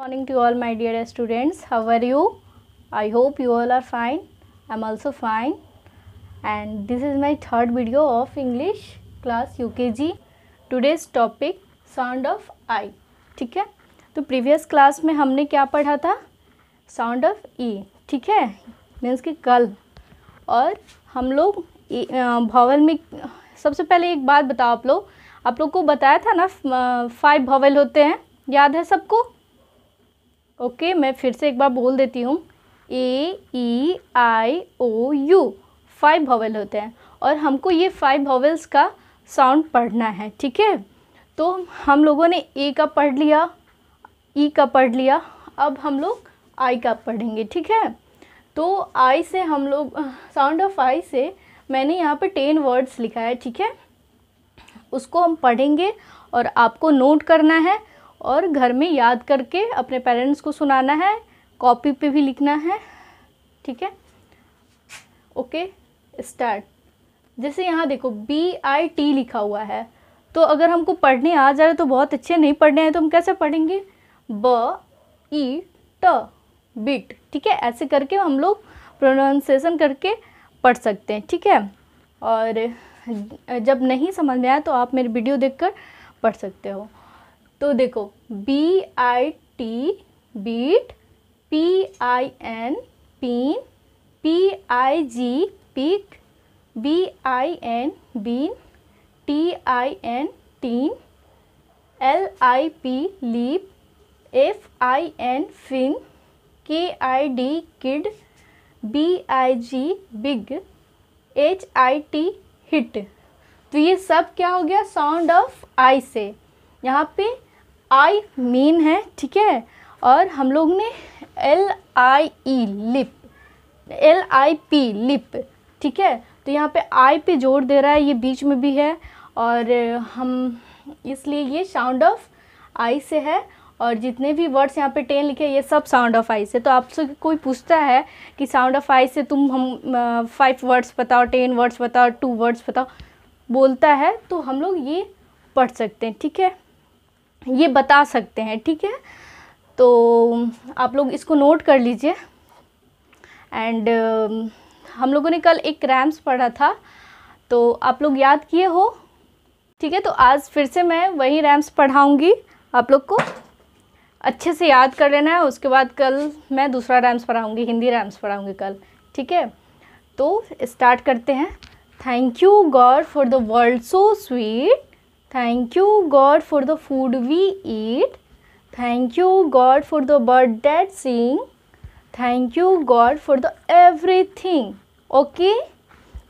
morning to all my dear students how are you I hope you all are fine I am also fine and this is my third video of English class U K G today's topic sound of I ठीक है तो previous class में हमने क्या पढ़ा था sound of ई ठीक है मीन्स कि कल और हम लोग भवल में सबसे पहले एक बात बताओ आप लोग आप लोग को बताया था ना फाइव भवल होते हैं याद है सबको ओके मैं फिर से एक बार बोल देती हूँ A E I O U five vowel होते हैं और हमको ये फाइव वॉवल्स का साउंड पढ़ना है ठीक है तो हम लोगों ने ए का पढ़ लिया ई e का पढ़ लिया अब हम लोग आई का पढ़ेंगे ठीक है तो आई से हम लोग साउंड ऑफ आई से मैंने यहाँ पे टेन वर्ड्स लिखा है ठीक है उसको हम पढ़ेंगे और आपको नोट करना है और घर में याद करके अपने पेरेंट्स को सुनाना है कॉपी पे भी लिखना है ठीक है ओके स्टार्ट जैसे यहाँ देखो बी आई टी लिखा हुआ है तो अगर हमको पढ़ने आ जा तो बहुत अच्छे नहीं पढ़ने हैं तो हम कैसे पढ़ेंगे ब ई ट बिट ठीक है ऐसे करके हम लोग प्रोनाउंसिएशन करके पढ़ सकते हैं ठीक है और जब नहीं समझ में आया तो आप मेरी वीडियो देखकर पढ़ सकते हो तो देखो B I T bit P I N pin P I G pig B I N bin T I N tin L I P lip F I N fin K I D kid B I G big H I T hit तो ये सब क्या हो गया sound of आई से यहाँ पे आई main है ठीक है और हम लोग ने L I E lip L I P lip ठीक है तो यहाँ पे आई पे जोर दे रहा है ये बीच में भी है और हम इसलिए ये साउंड ऑफ आई से है और जितने भी वर्ड्स यहाँ पे टेन लिखे ये सब साउंड ऑफ आई से तो आपसे कोई पूछता है कि साउंड ऑफ आई से तुम हम फाइव वर्ड्स बताओ टेन वर्ड्स बताओ टू वर्ड्स बताओ बोलता है तो हम लोग ये पढ़ सकते हैं ठीक है ये बता सकते हैं ठीक है तो आप लोग इसको नोट कर लीजिए एंड हम लोगों ने कल एक रैम्स पढ़ा था तो आप लोग याद किए हो ठीक है तो आज फिर से मैं वही रैम्स पढ़ाऊँगी आप लोग को अच्छे से याद कर लेना है उसके बाद कल मैं दूसरा रैम्स पढ़ाऊँगी हिंदी रैम्स पढ़ाऊँगी कल ठीक है तो स्टार्ट करते हैं thank you God for the world so sweet thank you God for the food we eat thank you God for the bird that sing thank you God for the everything okay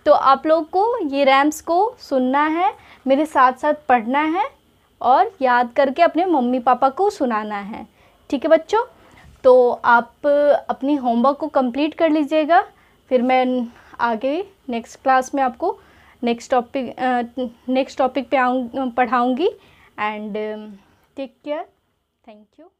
तो आप लोग को ये rams को सुनना है मेरे साथ साथ पढ़ना है और याद करके अपने मम्मी पापा को सुनाना है ठीक है बच्चों तो आप अपनी होमवर्क को कंप्लीट कर लीजिएगा फिर मैं आगे नेक्स्ट क्लास में आपको नेक्स्ट टॉपिक नेक्स्ट टॉपिक पे आऊँ पढ़ाऊँगी and take care thank you